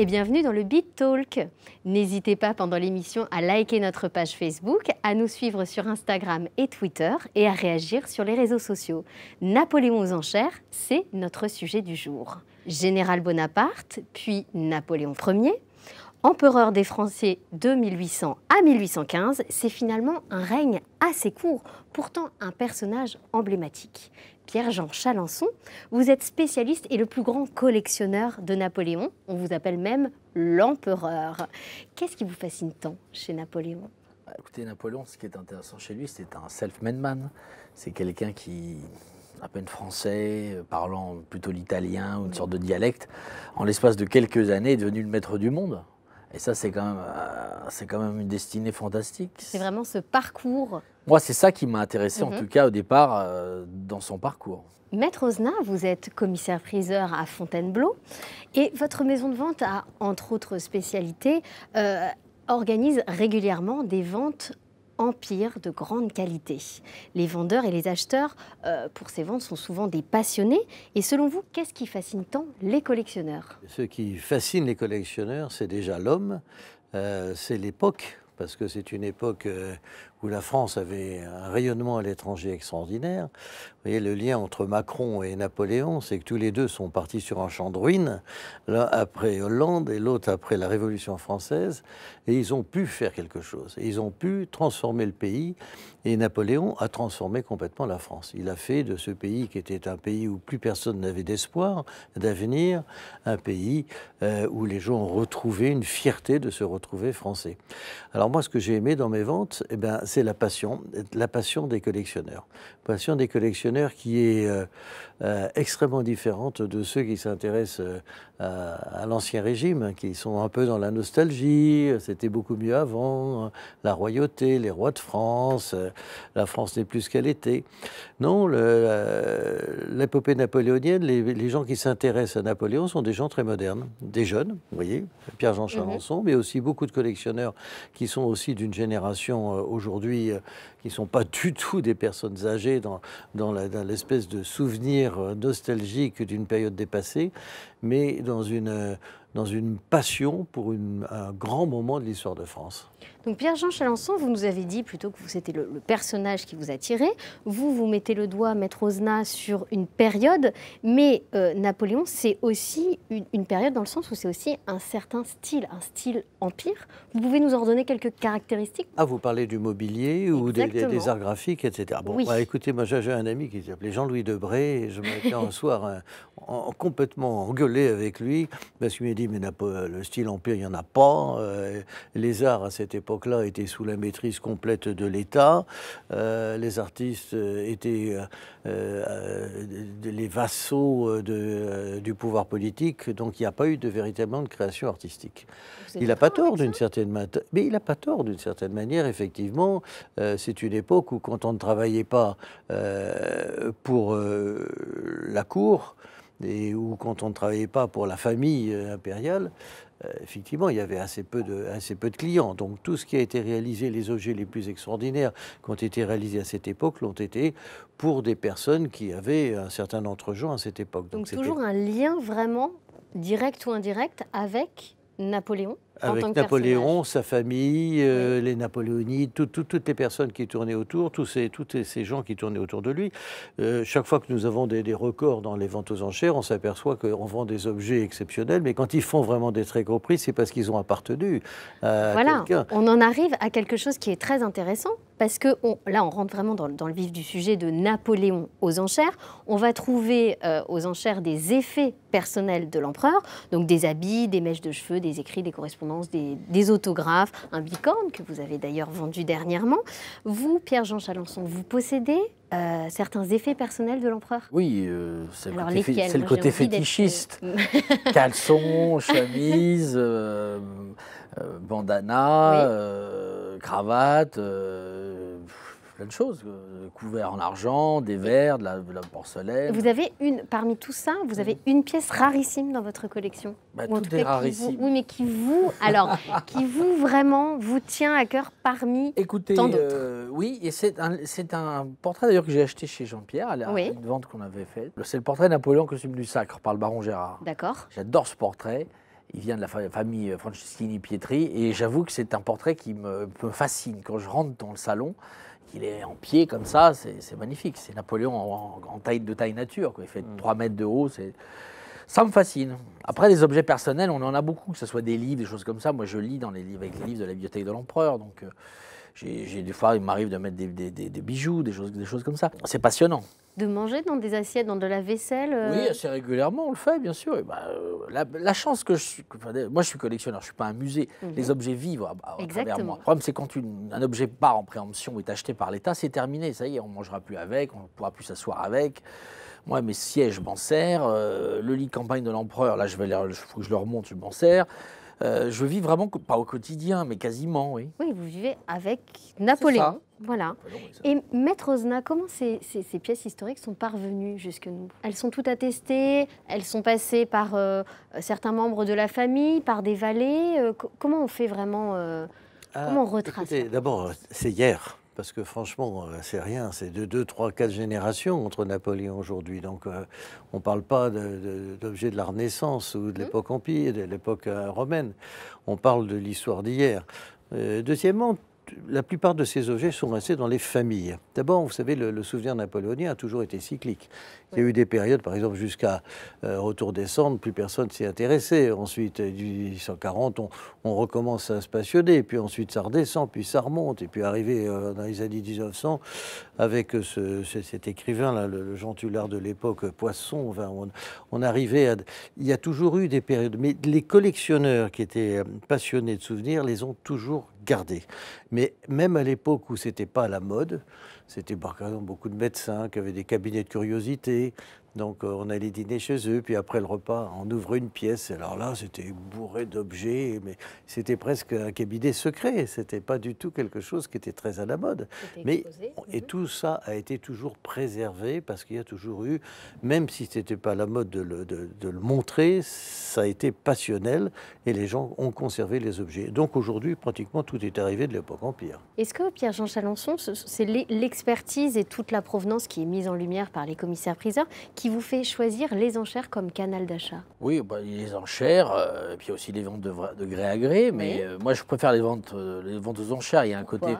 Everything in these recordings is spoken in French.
et bienvenue dans le Beat Talk. N'hésitez pas pendant l'émission à liker notre page Facebook, à nous suivre sur Instagram et Twitter et à réagir sur les réseaux sociaux. Napoléon aux enchères, c'est notre sujet du jour. Général Bonaparte, puis Napoléon Ier, empereur des Français de 1800 à 1815, c'est finalement un règne assez court, pourtant un personnage emblématique. Pierre-Jean Chalençon. Vous êtes spécialiste et le plus grand collectionneur de Napoléon. On vous appelle même l'empereur. Qu'est-ce qui vous fascine tant chez Napoléon bah, Écoutez, Napoléon, ce qui est intéressant chez lui, c'est un self-made man. C'est quelqu'un qui, à peine français, euh, parlant plutôt l'italien ou une sorte de dialecte, en l'espace de quelques années est devenu le maître du monde. Et ça, c'est quand, même, euh, c'est quand même une destinée fantastique. C'est vraiment ce parcours. Moi, c'est ça qui m'a intéressé, en mhm. tout cas, au départ, euh, dans son parcours. Maître Ozna, vous êtes commissaire-priseur à Fontainebleau. Et votre maison de vente a, entre autres spécialités, euh, organise régulièrement des ventes empire de grande qualité. Les vendeurs et les acheteurs euh, pour ces ventes sont souvent des passionnés. Et selon vous, qu'est-ce qui fascine tant les collectionneurs Ce qui fascine les collectionneurs, c'est déjà l'homme, euh, c'est l'époque parce que c'est une époque euh, où la France avait un rayonnement à l'étranger extraordinaire. Vous voyez, le lien entre Macron et Napoléon, c'est que tous les deux sont partis sur un champ de ruines, l'un après Hollande et l'autre après la Révolution française, et ils ont pu faire quelque chose. ils ont pu transformer le pays, et Napoléon a transformé complètement la France. Il a fait de ce pays qui était un pays où plus personne n'avait d'espoir, d'avenir, un pays euh, où les gens ont retrouvé une fierté de se retrouver français. Alors moi, ce que j'ai aimé dans mes ventes, eh ben, c'est la passion, la passion des collectionneurs. Passion des collectionneurs qui est euh, euh, extrêmement différente de ceux qui s'intéressent euh, à, l'ancien régime, hein, qui sont un peu dans la nostalgie, euh, c'était beaucoup mieux avant, hein, la royauté, les rois de France, la France n'est plus ce qu'elle était. Non, l'épopée napoléonienne, les, gens qui s'intéressent à Napoléon sont des gens très modernes, des jeunes, vous voyez, Pierre-Jean mhm. Chalençon, mais aussi beaucoup de collectionneurs qui sont aussi d'une génération aujourd'hui qui ne sont pas du tout des personnes âgées dans, l'espèce de souvenir euh, nostalgique d'une période dépassée, mais dans une, euh, passion pour un grand moment de l'histoire de France. Pierre-Jean Chalençon, vous nous avez dit plutôt que c'était le, personnage qui vous attirait. Vous, vous mettez le doigt, Maître Osna, sur une période, mais euh, Napoléon, c'est aussi une, période dans le sens où c'est aussi un certain style, un style empire. Vous pouvez nous en donner quelques caractéristiques Ah, vous parlez du mobilier ou des, arts graphiques, etc. Bon, bah, écoutez, moi j'ai un ami qui s'appelait Jean-Louis Debré, et je m'étais un soir euh, complètement engueulé avec lui, parce qu'il m'a dit, mais euh, le style empire, il n'y en a pas. les arts à cette époque, là était sous la maîtrise complète de l'État. Euh, les artistes euh, étaient euh, les vassaux de, du pouvoir politique, donc il n'y a pas eu de véritablement de création artistique. Il n'a pas tort d'une certaine manière. Mais il n'a pas tort d'une certaine manière, effectivement. C'est une époque où quand on ne travaillait pas pour la cour, et où quand on ne travaillait pas pour la famille impériale, euh, effectivement, il y avait assez peu, de, assez peu de clients. Donc tout ce qui a été réalisé, les objets les plus extraordinaires qui ont été réalisés à cette époque, l'ont été pour des personnes qui avaient un certain entrejeu à cette époque. Donc, Donc toujours un lien vraiment direct ou indirect avec Napoléon avec Napoléon, sa famille, euh, les Napoléonides, toutes les personnes qui tournaient autour, tous ces, ces gens qui tournaient autour de lui. Euh, chaque fois que nous avons des, records dans les ventes aux enchères, on s'aperçoit qu'on vend des objets exceptionnels, mais quand ils font vraiment des très gros prix, c'est parce qu'ils ont appartenu à voilà. On en arrive à quelque chose qui est très intéressant, parce que on, là, on rentre vraiment dans, le vif du sujet de Napoléon aux enchères. On va trouver euh, aux enchères des effets personnels de l'empereur, donc des habits, des mèches de cheveux, des écrits, des correspondances des, autographes, un bicorne que vous avez d'ailleurs vendu dernièrement. Vous, Pierre-Jean Chalençon, vous possédez euh, certains effets personnels de l'empereur Oui, euh, c'est le, côté, fétichiste. Euh, Caleçon, chemise, bandana, cravate plein de choses, euh, couverts en argent, des verres, de la, porcelaine. vous avez une, parmi tout ça, vous avez une pièce rarissime dans votre collection. Bah, tout, est rarissime. oui, mais qui vous, alors, qui vous vraiment vous tient à cœur parmi tant d'autres. Euh, oui, et c'est un, un, portrait d'ailleurs que j'ai acheté chez Jean-Pierre à la vente qu'on avait faite. C'est le portrait Napoléon costume du sacre par le baron Gérard. D'accord. J'adore ce portrait. Il vient de la famille euh, Franceschini Pietri et j'avoue que c'est un portrait qui me, fascine. Quand je rentre dans le salon, qu'il est en pied comme ça, c'est magnifique. C'est Napoléon en, taille de taille nature. Il fait mm. trois 3 mètres de haut. Ça me fascine. Après, les objets personnels, on en a beaucoup, que ce soit des livres, des choses comme ça. Moi, je lis dans les livres, avec les livres de la bibliothèque de l'empereur. Donc. Euh, j'ai des fois, il m'arrive de mettre des, bijoux, des choses, des choses comme ça. C'est passionnant. De manger dans des assiettes, dans de la vaisselle euh Oui, assez régulièrement, on le fait, bien sûr. Et bah, euh, la, chance que je suis. moi, je suis collectionneur, je ne suis pas un musée. Mhm. Les objets vivent à, travers moi. Le problème, c'est quand un objet part en préemption est acheté par l'État, c'est terminé. Ça y est, on ne mangera plus avec, on ne pourra plus s'asseoir avec. Moi, mes sièges, je m'en sers. Euh, le lit de campagne de l'empereur, là, je vais, je, faut que je le remonte, je m'en sers. Euh, je vis vraiment, pas au quotidien, mais quasiment, oui. Oui, vous vivez avec Napoléon. Voilà. Ah bah Et Maître Ozna, comment ces, pièces historiques sont parvenues jusque nous Elles sont toutes attestées, elles sont passées par euh, certains membres de la famille, par des valets. Euh, comment on fait vraiment ah, Comment on retrace D'abord, c'est hier parce que franchement, euh, c'est rien, c'est de 2, 3, 4 générations entre Napoléon aujourd'hui. Donc euh, on ne parle pas d'objets de, de, la Renaissance ou de mmh. l'époque empire, de l'époque euh, romaine. On parle de l'histoire d'hier. deuxièmement, la plupart de ces objets sont restés dans les familles. D'abord, vous savez, le, souvenir napoléonien a toujours été cyclique. Il y a eu des périodes, par exemple, jusqu'à euh, retour des cendres, plus personne s'y intéressait. Ensuite, 1840, euh, on, recommence à se passionner, puis ensuite ça redescend, puis ça remonte. Et puis arrivé euh, dans les années 1900, avec cet écrivain, le, le de l'époque, Poisson, on, arrivait à... Il y a toujours eu des périodes, mais les collectionneurs qui étaient passionnés de souvenirs les ont toujours mais même à l'époque où c'était pas à la mode, c'était par beaucoup de médecins qui avaient des cabinets de curiosité, donc euh, on allait dîner chez eux, puis après le repas, on ouvrait une pièce. Alors là, c'était bourré d'objets, mais c'était presque un cabinet secret. C'était pas du tout quelque chose qui était très à la mode. Mais et tout ça a été toujours préservé parce qu'il y a toujours eu, même si c'était pas la mode de le, montrer, ça a été passionnel et les gens ont conservé les objets. Donc aujourd'hui, pratiquement tout est arrivé de l'époque empire. Est-ce que Pierre-Jean Chalençon, c'est l'expertise et toute la provenance qui est mise en lumière par les commissaires priseurs qui vous fait choisir les enchères comme canal d'achat Oui, bah, les enchères, euh, et puis aussi les ventes de, de gré à gré, mais euh, moi je préfère les ventes, euh, les ventes aux enchères. Il y a un côté.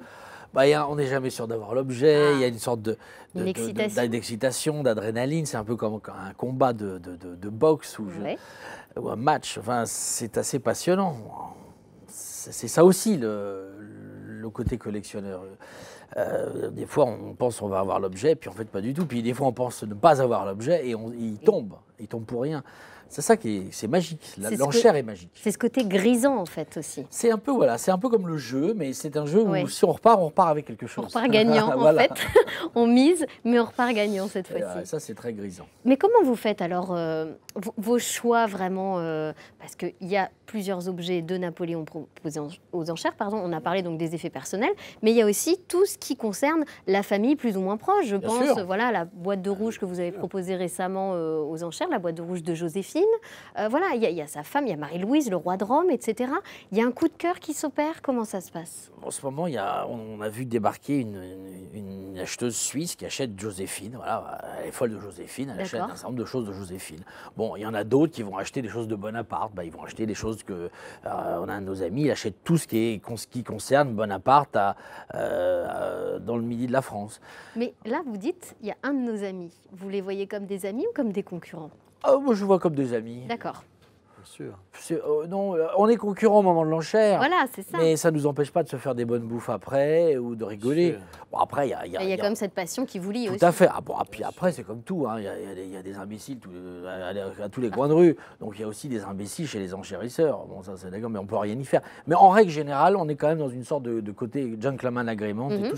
Bah, on n'est jamais sûr d'avoir l'objet, ah. il y a une sorte de, d'excitation, d'adrénaline, c'est un peu comme un combat de, de boxe ou, ou un match, enfin, c'est assez passionnant. C'est ça aussi le, le côté collectionneur. Euh, des fois, on pense qu'on va avoir l'objet, puis en fait, pas du tout. Puis des fois, on pense ne pas avoir l'objet et on, il tombe. Il tombe pour rien. C'est ça qui est, c'est magique. L'enchère est, magique. C'est ce côté grisant en fait aussi. C'est un peu voilà, c'est un peu comme le jeu, mais c'est un jeu où si on repart, on repart avec quelque chose. On repart gagnant en fait. on mise, mais on repart gagnant cette euh, fois-ci. Ça c'est très grisant. Mais comment vous faites alors euh, vos choix vraiment euh, Parce qu'il y a plusieurs objets de Napoléon proposés aux enchères. Pardon, on a parlé donc des effets personnels, mais il y a aussi tout ce qui concerne la famille plus ou moins proche. Je pense voilà la boîte de ah rouge que vous avez proposée récemment aux enchères, la boîte de rouge de Joséphine. Euh, voilà, il y, a sa femme, il y a Marie-Louise, le roi de Rome, etc. Il y a un coup de cœur qui s'opère. Comment ça se passe En ce moment, on a vu débarquer une, acheteuse suisse qui achète Joséphine. Voilà, elle est folle de Joséphine, elle achète un certain nombre de choses de Joséphine. Bon, il y en a d'autres qui vont acheter des choses de Bonaparte. Bah, ils vont acheter des choses que. Euh, on a un de nos amis, il achète tout ce qui, concerne Bonaparte euh, dans le midi de la France. Mais là, vous dites, il y a un de nos amis. Vous les voyez comme des amis ou comme des concurrents ah, moi, je vois comme des amis. D'accord. Bien sûr. Oh, non, on est concurrents au moment de l'enchère. Voilà, c'est ça. Mais ça ne nous empêche pas de se faire des bonnes bouffes après ou de rigoler. Bon, après, il y a. Il y, quand même cette passion qui vous lie aussi. Tout à fait. Ah, ah, puis après, c'est comme tout. Hein. Il y, a des imbéciles à, tous les coins de rue. Donc il y a aussi des imbéciles chez les enchérisseurs. Bon, ça, c'est mais on ne peut rien y faire. Mais en règle générale, on est quand même dans une sorte de, côté gentleman agreement et mhm.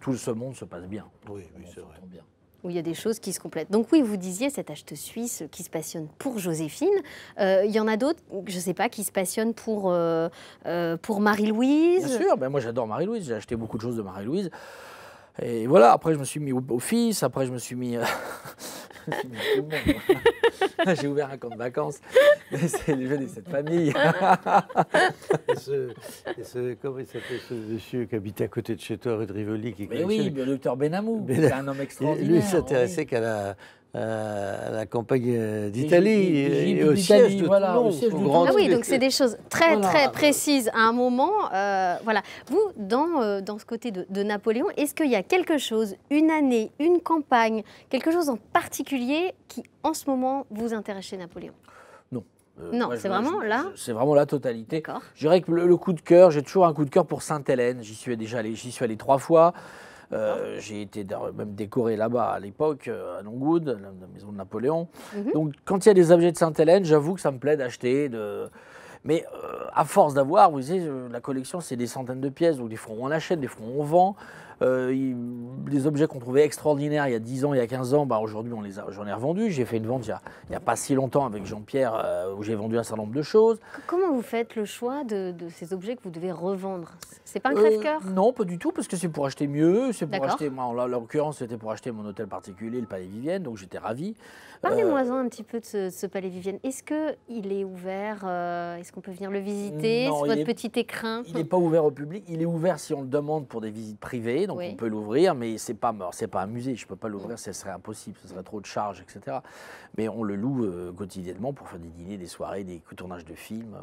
tout, ce monde se passe bien. Oui, oui, c'est vrai où il y a des choses qui se complètent. Donc oui, vous disiez cet acheteur suisse qui se passionne pour Joséphine. Euh, il y en a d'autres, je ne sais pas, qui se passionnent pour, euh, euh, pour Marie-Louise. Bien sûr, ben moi j'adore Marie-Louise, j'ai acheté beaucoup de choses de Marie-Louise. Et voilà, après je me suis mis au, au fils, après je me suis mis... J'ai ouvert un camp de vacances, mais c'est le jeu de cette famille. ce, comment il s'appelle ce monsieur qui habite à côté de chez toi, rue de Rivoli qui oui, le docteur Benamou, c'est un homme extraordinaire. Lui, il s'intéressait qu'à la à euh, la campagne euh, d'Italie et, au siège de voilà, Toulon. Ah oui, donc c'est des choses très très précises à un moment. Euh, voilà. Vous, dans, dans ce côté de, Napoléon, est-ce qu'il y a quelque chose, une année, une campagne, quelque chose en particulier qui, en ce moment, vous intéresse chez Napoléon Non. non, c'est vraiment là C'est vraiment la totalité. Je dirais que le, le coup de cœur, j'ai toujours un coup de cœur pour Sainte-Hélène. J'y suis déjà allé, j'y suis allé trois fois. Euh, j'ai été même décoré là-bas à l'époque, euh, à Longwood, la maison de Napoléon. Mhm. Donc quand il y a des objets de Sainte-Hélène, j'avoue que ça me plaît d'acheter, Mais euh, à force d'avoir, vous savez, la collection, c'est des centaines de pièces, donc des fronts on achète, des fronts on vend. Euh, les objets qu'on trouvait extraordinaires il y a 10 ans, il y a 15 ans, bah aujourd'hui on les a, j'en ai revendu. J'ai fait une vente il n'y a, pas si longtemps avec Jean-Pierre euh, où j'ai vendu un certain nombre de choses. Comment vous faites le choix de, ces objets que vous devez revendre C'est pas un euh, crève-cœur Non, pas du tout, parce que c'est pour acheter mieux. C'est pour acheter. Moi, en l'occurrence, c'était pour acheter mon hôtel particulier, le Palais Vivienne, donc j'étais ravi. parlez moi un petit peu de ce, Palais Vivienne. Est-ce qu'il est ouvert Est-ce qu'on peut venir le visiter votre petit écrin Il n'est pas ouvert au public. Il est ouvert si on le demande pour des visites privées on peut l'ouvrir, mais c'est pas mort, c'est pas un musée, je peux pas l'ouvrir, ce serait impossible, ce serait trop de charges, etc. Mais on le loue euh, quotidiennement pour faire des dîners, des soirées, des tournages de films.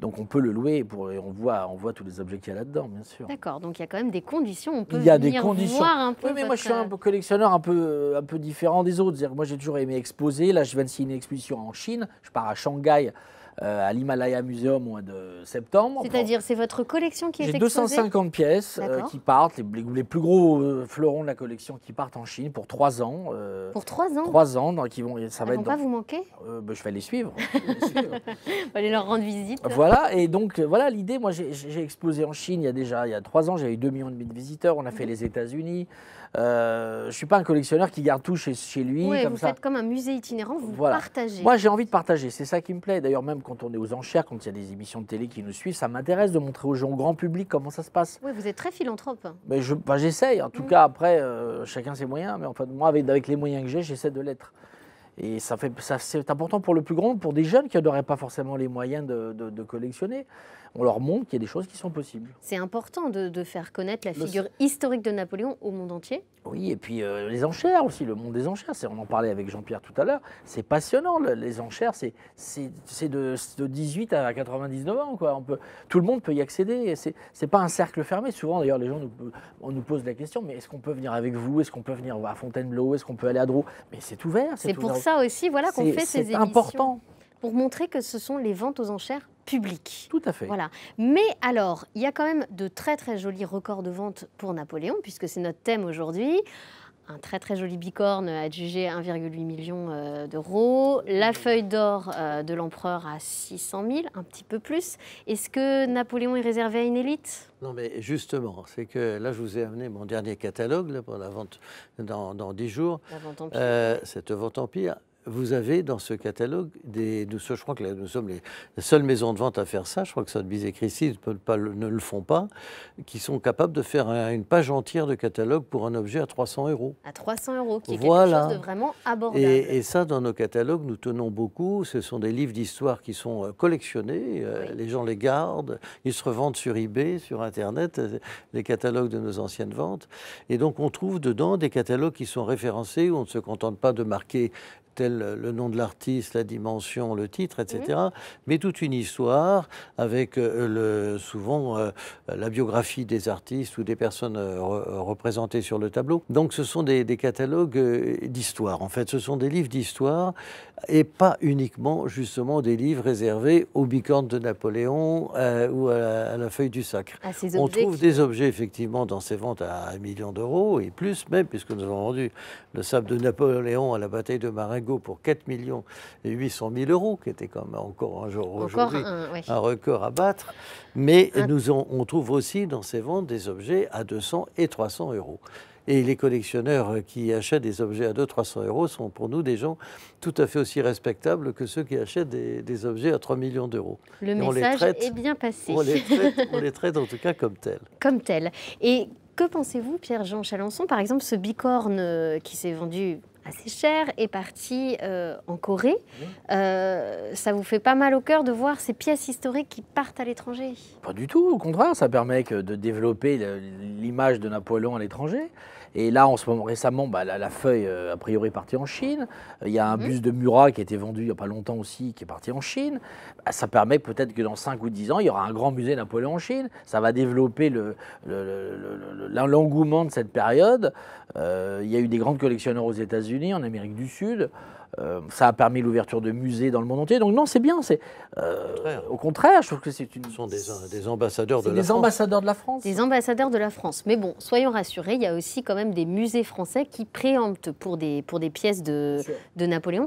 Donc on peut le louer pour, et on voit, on voit tous les objets qu'il y a là-dedans, bien sûr. D'accord, donc il y a quand même des conditions, on peut il y a des conditions. voir un peu. Oui, mais moi je suis un collectionneur un peu, un peu différent des autres. moi j'ai toujours aimé exposer, là je viens de signer une exposition en Chine, je pars à Shanghai. Euh, à l'Himalaya Museum au mois de septembre. C'est-à-dire, c'est votre collection qui est exposée J'ai 250 pièces euh, qui partent, les, plus gros euh, fleurons de la collection qui partent en Chine pour trois ans. pour trois ans Trois ans, donc, qui vont, ça Elles ah, va vont pas vous manquer ben, Je vais les suivre. Je les suivre. On va aller leur rendre visite. Voilà, et donc voilà l'idée. Moi, j'ai exposé en Chine il y a déjà il y a trois ans, eu 2 millions de visiteurs. On a fait mhm. les États-Unis. Euh, je ne suis pas un collectionneur qui garde tout chez, lui. vous faites comme un musée itinérant, vous partagez. Moi, j'ai envie de partager, c'est ça qui me plaît. D'ailleurs, même quand on est aux enchères, quand il y a des émissions de télé qui nous suivent, ça m'intéresse de montrer aux gens, au grand public, comment ça se passe. Oui, vous êtes très philanthrope. Mais j'essaye. En tout mm. cas, après, euh, chacun ses moyens. Mais moi, avec, les moyens que j'ai, j'essaie de l'être. Et ça fait, ça, c'est important pour le plus grand, pour des jeunes qui n'auraient pas forcément les moyens de, de collectionner on leur montre qu'il y a des choses qui sont possibles. C'est important de, faire connaître la figure historique de Napoléon au monde entier. Oui, et puis euh, les enchères aussi, le monde des enchères. On en parlait avec Jean-Pierre tout à l'heure. C'est passionnant, les enchères, c'est de, 18 à 99 ans. Quoi. On peut, tout le monde peut y accéder. Ce n'est pas un cercle fermé. Souvent, d'ailleurs, les gens nous, on nous pose la question, mais est-ce qu'on peut venir avec vous Est-ce qu'on peut venir à Fontainebleau Est-ce qu'on peut aller à Drou Mais c'est ouvert. C'est pour ça aussi voilà, qu'on fait ces émissions. C'est important pour montrer que ce sont les ventes aux enchères public. Tout à fait. Voilà. Mais alors, il y a quand même de très très jolis records de vente pour Napoléon, puisque c'est notre thème aujourd'hui. Un très très joli bicorne adjugé à 1,8 million euh, d'euros. La feuille d'or euh, de l'empereur à 600 000, un petit peu plus. Est-ce que Napoléon est réservé à une élite Non, mais justement, c'est que là, je vous ai amené mon dernier catalogue pour la vente dans, dans 10 jours. vente empire. Euh, cette vente empire vous avez dans ce catalogue des. Nous, je crois que nous sommes les, seules maisons de vente à faire ça. Je crois que ça et Christie's ne, ne le font pas, qui sont capables de faire une page entière de catalogue pour un objet à 300 euros. À 300 euros, qui est quelque chose de vraiment abordable. Et, ça, dans nos catalogues, nous tenons beaucoup. Ce sont des livres d'histoire qui sont euh, collectionnés. Euh, les gens les gardent. Ils se revendent sur eBay, sur Internet, euh, les catalogues de nos anciennes ventes. Et donc, on trouve dedans des catalogues qui sont référencés où on ne se contente pas de marquer tel le nom de l'artiste, la dimension, le titre, etc. Mhm. Mais toute une histoire avec euh, souvent euh, la biographie des artistes ou des personnes euh, représentées sur le tableau. Donc ce sont des, des catalogues d'histoire. En fait, ce sont des livres d'histoire et pas uniquement justement des livres réservés aux bicornes de Napoléon euh, ou à la, feuille du sacre. On trouve des objets effectivement dans ces ventes à un million d'euros et plus même, puisque nous avons vendu le sable de Napoléon à la bataille de Marengo pour 4 millions et 800 000 euros, qui était quand encore un aujourd'hui un, record à battre. Mais nous on, on trouve aussi dans ces ventes des objets à 200 et 300 euros. Et les collectionneurs euh, qui achètent des objets à 200-300 euros sont pour nous des gens tout à fait aussi respectables que ceux qui achètent des, objets à 3 millions d'euros. Le message est bien passé. On les, traite, on les traite en tout cas comme tels. Comme tels. Et que pensez-vous, Pierre-Jean Chalençon, par exemple, ce bicorne euh, qui s'est vendu assez cher, est parti euh, en Corée. Euh, ça vous fait pas mal au cœur de voir ces pièces historiques qui partent à l'étranger Pas du tout, au contraire, ça permet de développer l'image de Napoléon à l'étranger. Et là, en ce moment, récemment, bah, la, feuille, euh, a priori, est partie en Chine. Euh, il y a un mmh. bus de Murat qui a été vendu il n'y a pas longtemps aussi, qui est parti en Chine. Bah, ça permet peut-être que dans 5 ou 10 ans, il y aura un grand musée Napoléon en Chine. Ça va développer l'engouement de cette période. Euh, il y a eu des grandes collectionneurs aux États-Unis, en Amérique du Sud. Euh, ça a permis l'ouverture de musées dans le monde entier. Donc non, c'est bien. C'est euh, au, contraire, je trouve que c'est une. Ce sont des, euh, ambassadeurs de la France. ambassadeurs de la France. Des ambassadeurs de la France. Mais bon, soyons rassurés, il y a aussi quand même des musées français qui préemptent pour des pièces de, Napoléon.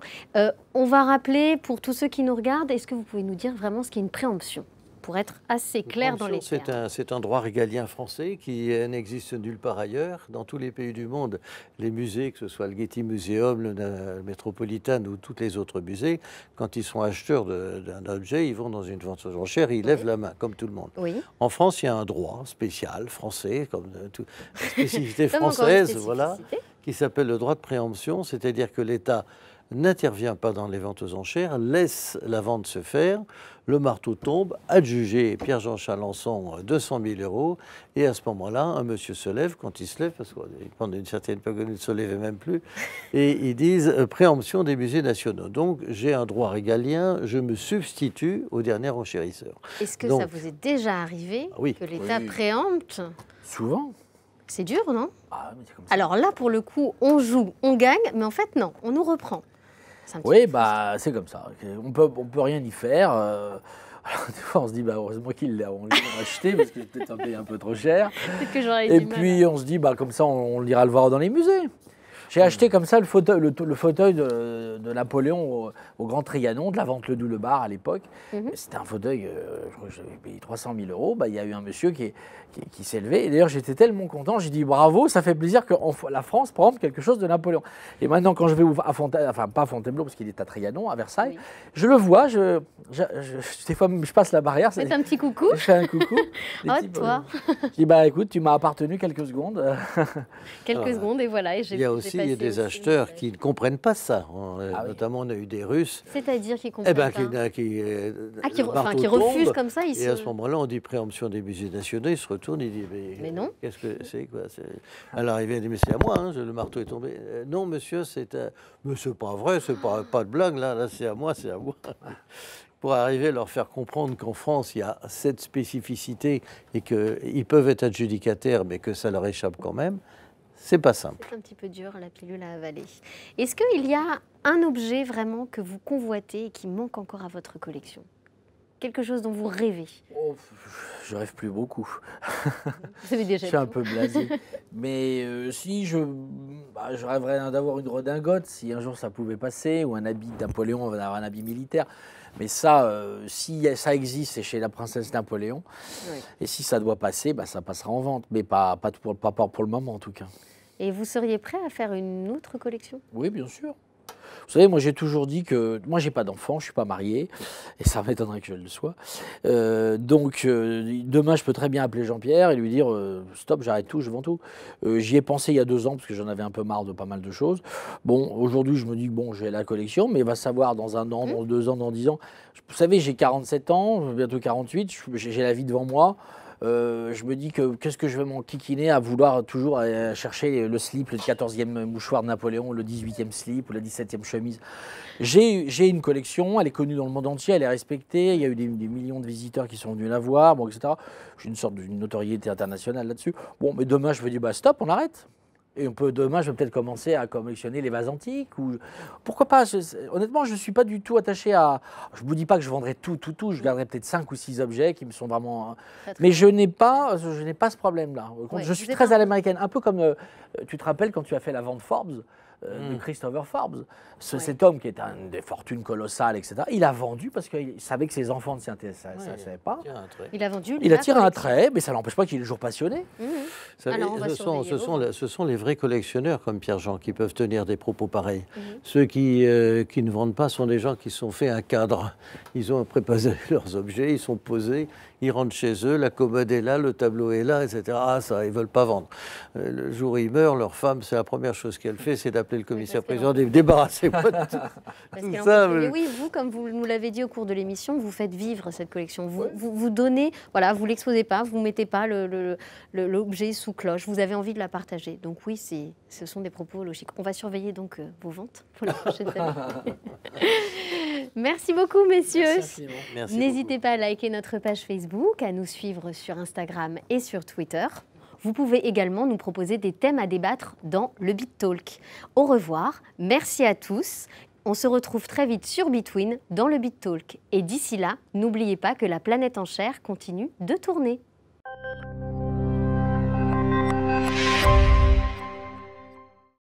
on va rappeler pour tous ceux qui nous regardent, est-ce que vous pouvez nous dire vraiment ce qu'est une préemption pour être assez clair dans les termes. C'est un, droit régalien français qui n'existe nulle part ailleurs. Dans tous les pays du monde, les musées, que ce soit le Getty Museum, le, Metropolitan ou tous les autres musées, quand ils sont acheteurs d'un objet, ils vont dans une vente aux enchères et ils lèvent la main, comme tout le monde. En France, il y a un droit spécial français, comme spécificité française, voilà, qui s'appelle le droit de préemption, c'est-à-dire que l'État n'intervient pas dans les ventes aux enchères, laisse la vente se faire. Le marteau tombe, adjugé Pierre-Jean Chalençon 200 euh, 000 euros. Et à ce moment-là, un monsieur se lève, quand il se lève, parce qu'il prend une certaine époque, il ne se lève même plus, et ils disent euh, préemption des musées nationaux. Donc j'ai un droit régalien, je me substitue au dernier enchérisseur. Est-ce que ça vous est déjà arrivé ah que l'État préempte Souvent. C'est dur, non ah, Alors là, pour le coup, on joue, on gagne, mais en fait, non, on nous reprend. Oui, bah, c'est comme ça. On peut, on peut rien y faire. Euh. des fois, on se dit, bah, heureusement qu'il l'a acheté parce que peut un peu, un peu trop cher. Et puis, on se dit, bah, comme ça, on, ira le voir dans les musées. J'ai acheté comme ça le fauteuil, de, Napoléon au, Grand Trianon, de la vente Le lebar Bar à l'époque. Mhm. C'était un fauteuil, euh, je crois que payé 300 000 euros. Bah, il y a eu un monsieur qui, qui, s'est levé. d'ailleurs, j'étais tellement content, j'ai dit bravo, ça fait plaisir que la France prenne quelque chose de Napoléon. Et maintenant, quand je vais à Fontainebleau, enfin pas Fontainebleau, parce qu'il est à Trianon, à Versailles, je le vois, je, des fois, je passe la barrière. C'est un petit coucou. Je fais un coucou. oh, toi. je bah écoute, tu m'as appartenu quelques secondes. quelques secondes, et voilà. Et j'ai il y a des acheteurs qui ne comprennent pas ça. Euh, ah notamment, on a eu des Russes. C'est-à-dire qu'ils comprennent pas. Qui, refusent comme ça. et à ce moment-là, on dit préemption des musées nationaux. Ils se retournent, ils disent Mais, non. Qu'est-ce que c'est quoi Alors, il vient dire Mais c'est à moi, hein, le marteau est tombé. Euh, non, monsieur, c'est. pas vrai, c'est pas, pas de blague, là, là c'est à moi, c'est à moi. pour arriver à leur faire comprendre qu'en France, il y a cette spécificité et qu'ils peuvent être adjudicataires, mais que ça leur échappe quand même. C'est pas simple. C'est un petit peu dur la pilule à avaler. Est-ce qu'il y a un objet vraiment que vous convoitez et qui manque encore à votre collection Quelque chose dont vous rêvez oh, Je rêve plus beaucoup. Je suis un peu blasé. Mais euh, si je, bah, je rêverais d'avoir une redingote, si un jour ça pouvait passer, ou un habit de un habit militaire. Mais ça, euh, si ça existe, c'est chez la princesse Napoléon. Et si ça doit passer, bah, ça passera en vente. Mais pas, pas, pour, pas pour le moment en tout cas. Et vous seriez prêt à faire une autre collection Oui, bien sûr. Vous savez, moi j'ai toujours dit que moi j'ai pas d'enfant, je suis pas marié, et ça m'étonnerait que je le sois. Euh, donc euh, demain je peux très bien appeler Jean-Pierre et lui dire euh, stop, j'arrête tout, je vends tout. J'y ai pensé il y a deux ans parce que j'en avais un peu marre de pas mal de choses. Bon, aujourd'hui je me dis bon j'ai la collection, mais il va savoir dans un an, dans mmh. deux ans, dans dix ans. Vous savez, j'ai 47 ans, bientôt 48, j'ai la vie devant moi. Euh, je me dis que qu'est-ce que je vais m'enquiquiner à vouloir toujours chercher le slip, le 14e mouchoir de Napoléon, le 18e slip ou la 17e chemise. J'ai une collection, elle est connue dans le monde entier, elle est respectée, il y a eu des, millions de visiteurs qui sont venus la voir, bon, etc. J'ai une sorte de notoriété internationale là-dessus. Bon, mais demain, je me dis, bah stop, on arrête. Et peut, demain, je vais peut-être commencer à collectionner les vases antiques. Ou... Pourquoi pas Honnêtement, je ne suis pas du tout attaché à. Je ne vous dis pas que je vendrai tout, tout, tout. Je garderai peut-être 5 ou 6 objets qui me sont vraiment. Hein. Mais je n'ai pas, pas ce problème-là. je suis très à l'américaine. Un peu comme, euh, euh, tu te rappelles, quand tu as fait la vente Forbes, euh, de hmm. Christopher Forbes. Ce, Cet homme qui est un des fortunes colossales, etc., il a vendu parce qu'il savait que ses enfants ne s'y intéressaient pas. Il a vendu. Il a tiré un trait, mais ça n'empêche pas qu'il est toujours passionné. ce, sont, les, vrais collectionneurs comme Pierre-Jean qui peuvent tenir des propos pareils. Mmh. Ceux qui, euh, qui ne vendent pas sont des gens qui sont faits un cadre. Ils ont préposé leurs objets, ils sont posés, ils rentrent chez eux, la commode est là, le tableau est là, etc. Ah, ça, ils veulent pas vendre. Euh, le jour où ils meurent, leur femme, c'est la première chose qu'elle fait, c'est d'appeler le commissaire-président, débarrassez-moi de Oui, vous, comme vous nous l'avez dit au cours de l'émission, vous faites vivre cette collection. Vous, vous, donnez, voilà, vous l'exposez pas, vous mettez pas l'objet sous cloche, vous avez envie de la partager. Donc oui, ce sont des propos logiques. On va surveiller donc euh, vos ventes pour la prochaine année. Merci beaucoup, messieurs. N'hésitez pas à liker notre page Facebook, à nous suivre sur Instagram et sur Twitter. Vous pouvez également nous proposer des thèmes à débattre dans le Beat Talk. Au revoir, merci à tous. On se retrouve très vite sur Between dans le Beat Talk. Et d'ici là, n'oubliez pas que la planète en chair continue de tourner.